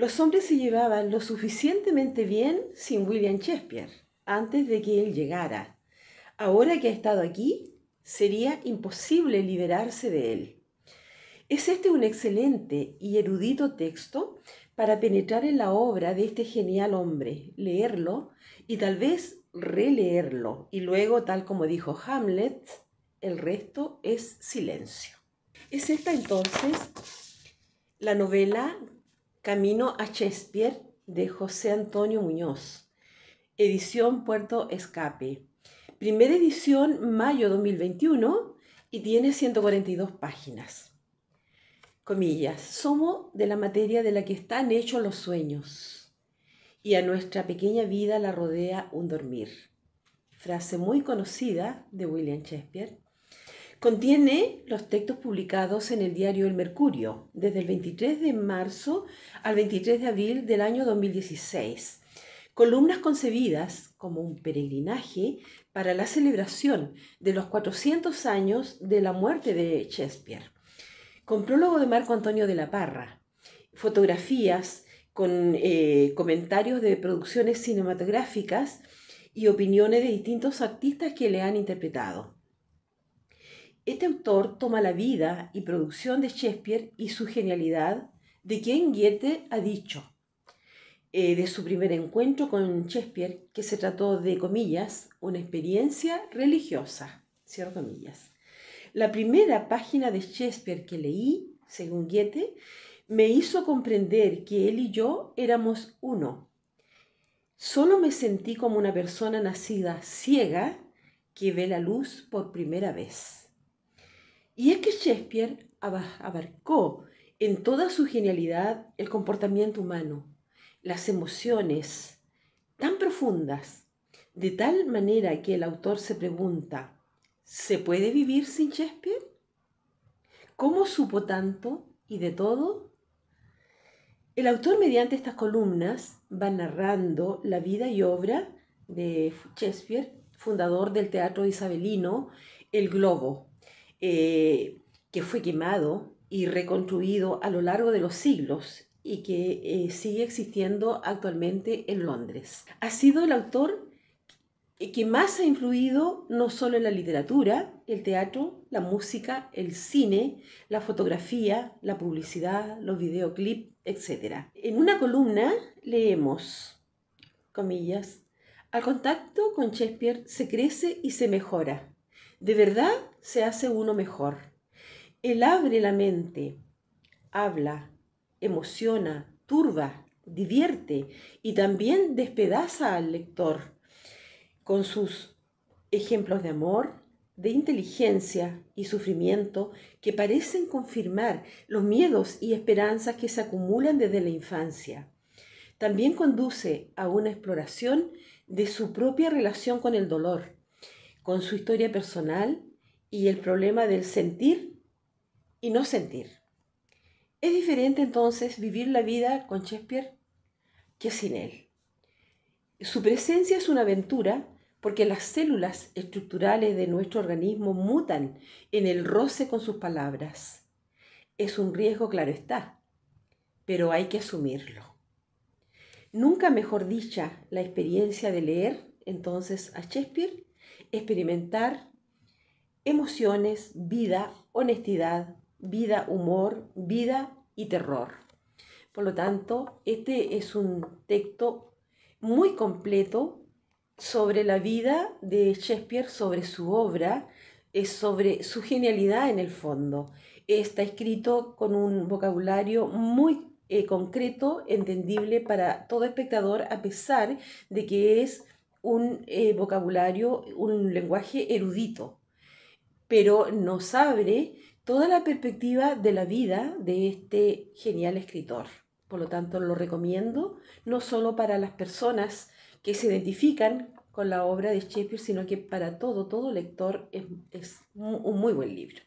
Los hombres se llevaban lo suficientemente bien sin William Shakespeare antes de que él llegara. Ahora que ha estado aquí, sería imposible liberarse de él. Es este un excelente y erudito texto para penetrar en la obra de este genial hombre, leerlo y tal vez releerlo. Y luego, tal como dijo Hamlet, el resto es silencio. Es esta entonces la novela Camino a Shakespeare de José Antonio Muñoz. Edición Puerto Escape. Primera edición, mayo 2021, y tiene 142 páginas. Comillas, somos de la materia de la que están hechos los sueños, y a nuestra pequeña vida la rodea un dormir. Frase muy conocida de William Shakespeare Contiene los textos publicados en el diario El Mercurio desde el 23 de marzo al 23 de abril del año 2016. Columnas concebidas como un peregrinaje para la celebración de los 400 años de la muerte de Shakespeare. Con prólogo de Marco Antonio de la Parra. Fotografías con eh, comentarios de producciones cinematográficas y opiniones de distintos artistas que le han interpretado. Este autor toma la vida y producción de Shakespeare y su genialidad, de quien Goethe ha dicho eh, de su primer encuentro con Shakespeare que se trató de, comillas, una experiencia religiosa, cierro comillas. La primera página de Shakespeare que leí, según Goethe, me hizo comprender que él y yo éramos uno. Solo me sentí como una persona nacida ciega que ve la luz por primera vez. Y es que Shakespeare abarcó en toda su genialidad el comportamiento humano, las emociones tan profundas, de tal manera que el autor se pregunta, ¿se puede vivir sin Shakespeare? ¿Cómo supo tanto y de todo? El autor mediante estas columnas va narrando la vida y obra de Shakespeare, fundador del teatro isabelino El Globo, eh, que fue quemado y reconstruido a lo largo de los siglos y que eh, sigue existiendo actualmente en Londres. Ha sido el autor que más ha influido no solo en la literatura, el teatro, la música, el cine, la fotografía, la publicidad, los videoclips, etc. En una columna leemos, comillas, al contacto con Shakespeare se crece y se mejora. De verdad se hace uno mejor. Él abre la mente, habla, emociona, turba, divierte y también despedaza al lector con sus ejemplos de amor, de inteligencia y sufrimiento que parecen confirmar los miedos y esperanzas que se acumulan desde la infancia. También conduce a una exploración de su propia relación con el dolor con su historia personal y el problema del sentir y no sentir. Es diferente entonces vivir la vida con Shakespeare que sin él. Su presencia es una aventura porque las células estructurales de nuestro organismo mutan en el roce con sus palabras. Es un riesgo, claro está, pero hay que asumirlo. Nunca mejor dicha la experiencia de leer entonces a Shakespeare experimentar emociones, vida, honestidad, vida, humor, vida y terror. Por lo tanto, este es un texto muy completo sobre la vida de Shakespeare, sobre su obra, es eh, sobre su genialidad en el fondo. Está escrito con un vocabulario muy eh, concreto, entendible para todo espectador, a pesar de que es un eh, vocabulario, un lenguaje erudito, pero nos abre toda la perspectiva de la vida de este genial escritor. Por lo tanto, lo recomiendo no solo para las personas que se identifican con la obra de Shakespeare, sino que para todo, todo lector es un muy buen libro.